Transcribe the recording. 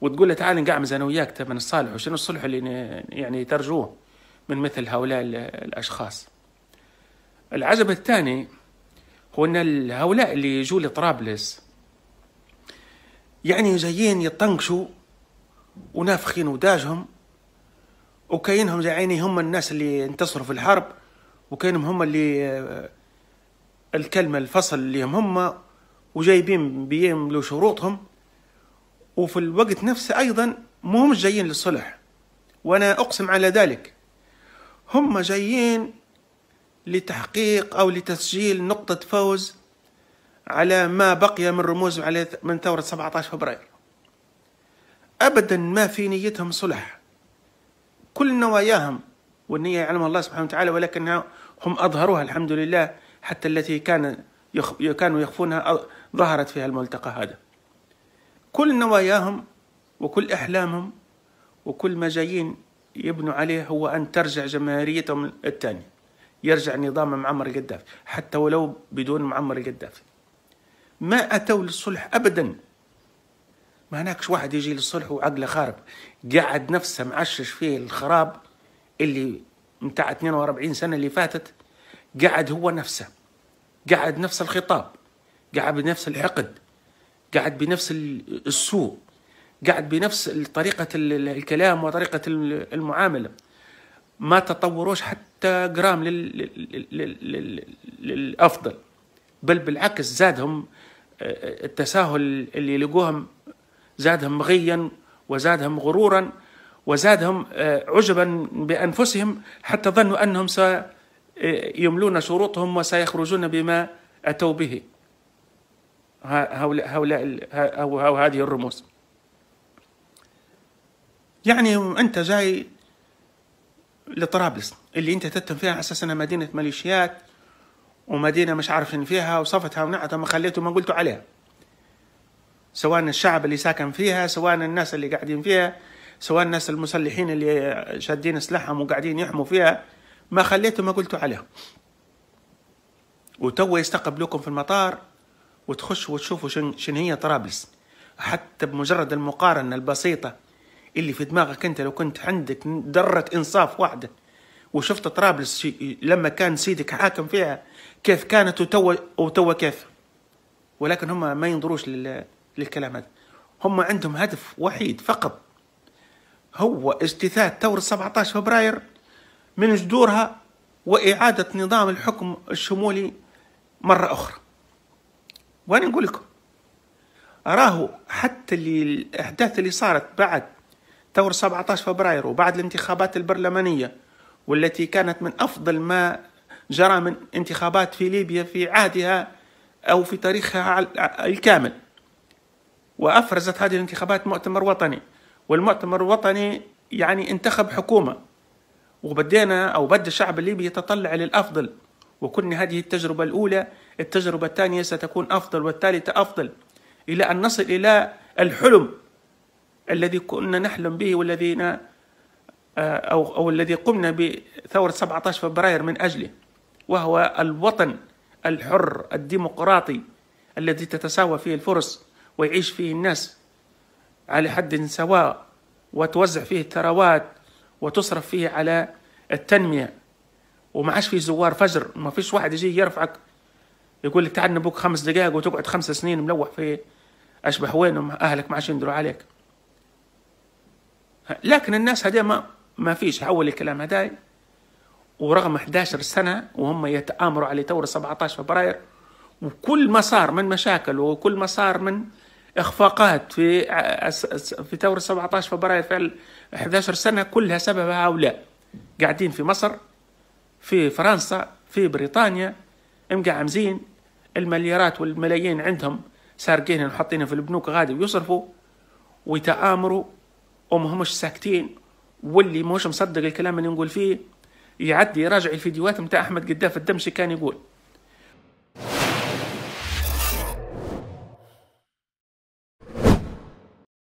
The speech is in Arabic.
وتقول له تعال نقعمز انا وياك من الصالح وشنو الصلح اللي يعني ترجوه من مثل هؤلاء الاشخاص. العجب الثاني هو ان هؤلاء اللي يجوا لطرابلس يعني جايين يطنقشوا ونافخين وداجهم وكاينهم يعني هم الناس اللي انتصروا في الحرب وكاينهم هم اللي آه، الكلمة الفصل اللي هم هم وجايبين بيملوا شروطهم وفي الوقت نفسه أيضا مهم جايين للصلح وأنا أقسم على ذلك هم جايين لتحقيق أو لتسجيل نقطة فوز على ما بقي من رموز من ثورة 17 فبراير أبدا ما في نيتهم صلح كل نواياهم والنية يعلمها الله سبحانه وتعالى ولكن هم أظهروها الحمد لله حتى التي كان يخ... كانوا يخفونها ظهرت في الملتقى هذا كل نواياهم وكل احلامهم وكل ما جايين يبنوا عليه هو ان ترجع جماهيريتهم الثانيه يرجع نظام معمر القذافي حتى ولو بدون معمر القذافي ما اتوا للصلح ابدا ما هناكش واحد يجي للصلح وعقله خارب قعد نفسه معشش فيه الخراب اللي متاع 42 سنه اللي فاتت قعد هو نفسه قعد نفس الخطاب قعد بنفس الحقد قاعد بنفس السوء قاعد بنفس طريقة الكلام وطريقة المعاملة ما تطوروش حتى جرام للأفضل بل بالعكس زادهم آه، آه، التساهل اللي لقوهم زادهم مغيا وزادهم غرورا وزادهم آه، عجبا بأنفسهم حتى ظنوا أنهم سيملون شروطهم وسيخرجون بما أتوا به هؤلاء أو هذه الرموز يعني أنت جاي لطرابلس اللي أنت تتهم فيها على أساس أنها مدينة ميليشيات ومدينة مش عارفين فيها وصفتها ونعتها ما خليتوا ما قلتوا عليها سواء الشعب اللي ساكن فيها سواء الناس اللي قاعدين فيها سواء الناس المسلحين اللي شادين سلاحهم وقاعدين يحموا فيها ما خليتوا ما قلتوا عليها وتو يستقبلوكم في المطار وتخش وتشوفوا شن, شن هي طرابلس حتى بمجرد المقارنة البسيطة اللي في دماغك انت لو كنت عندك ذرة انصاف واحدة وشفت طرابلس لما كان سيدك حاكم فيها كيف كانت وتوا وتوا كيف ولكن هم ما ينظروش للكلام هذا هم عندهم هدف وحيد فقط هو اجتثاث ثورة 17 فبراير من جذورها وإعادة نظام الحكم الشمولي مرة أخرى وانا نقول لكم راهو حتى اللي الاحداث اللي صارت بعد ثورة 17 فبراير وبعد الانتخابات البرلمانية والتي كانت من افضل ما جرى من انتخابات في ليبيا في عهدها او في تاريخها الكامل وافرزت هذه الانتخابات مؤتمر وطني والمؤتمر الوطني يعني انتخب حكومه وبدينا او بدا الشعب الليبي يتطلع للافضل وكنا هذه التجربه الاولى التجربة الثانية ستكون أفضل والثالثة أفضل إلى أن نصل إلى الحلم الذي كنا نحلم به والذين آه، أو أو الذي قمنا بثورة 17 فبراير من أجله وهو الوطن الحر الديمقراطي الذي تتساوى فيه الفرص ويعيش فيه الناس على حد سواء وتوزع فيه الثروات وتصرف فيه على التنمية وما عادش فيه زوار فجر ما فيش واحد يجي يرفعك يقول لك تعال نبوك خمس دقائق وتقعد خمس سنين ملوح في اشبه وين اهلك ما عادش يدروا عليك لكن الناس هذي ما ما فيش حول الكلام هذاي ورغم 11 سنة وهم يتآمروا على ثورة 17 فبراير وكل ما صار من مشاكل وكل ما صار من إخفاقات في في ثورة 17 فبراير في 11 سنة كلها سببها هؤلاء قاعدين في مصر في فرنسا في بريطانيا مقعمزين المليارات والملايين عندهم سارقين وحاطينها في البنوك غادي ويصرفوا ويتآمروا ومهمش ساكتين واللي مش مصدق الكلام اللي نقول فيه يعدي يراجع الفيديوهات متاع احمد قداف الدمشي كان يقول